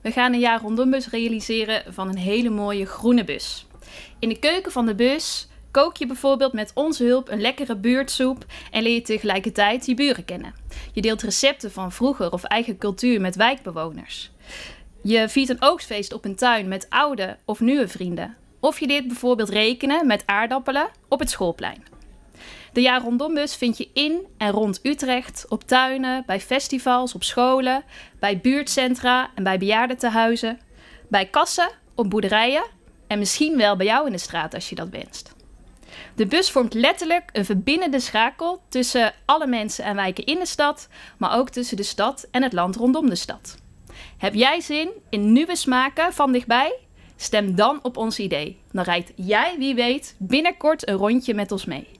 We gaan een jaar rondom bus realiseren van een hele mooie groene bus. In de keuken van de bus kook je bijvoorbeeld met onze hulp een lekkere buurtsoep en leer je tegelijkertijd je buren kennen. Je deelt recepten van vroeger of eigen cultuur met wijkbewoners. Je viert een oogstfeest op een tuin met oude of nieuwe vrienden. Of je leert bijvoorbeeld rekenen met aardappelen op het schoolplein. De jaar vind je in en rond Utrecht, op tuinen, bij festivals, op scholen, bij buurtcentra en bij bejaardentehuizen, bij kassen, op boerderijen en misschien wel bij jou in de straat als je dat wenst. De bus vormt letterlijk een verbindende schakel tussen alle mensen en wijken in de stad, maar ook tussen de stad en het land rondom de stad. Heb jij zin in nieuwe smaken van dichtbij? Stem dan op ons idee. Dan rijdt jij, wie weet, binnenkort een rondje met ons mee.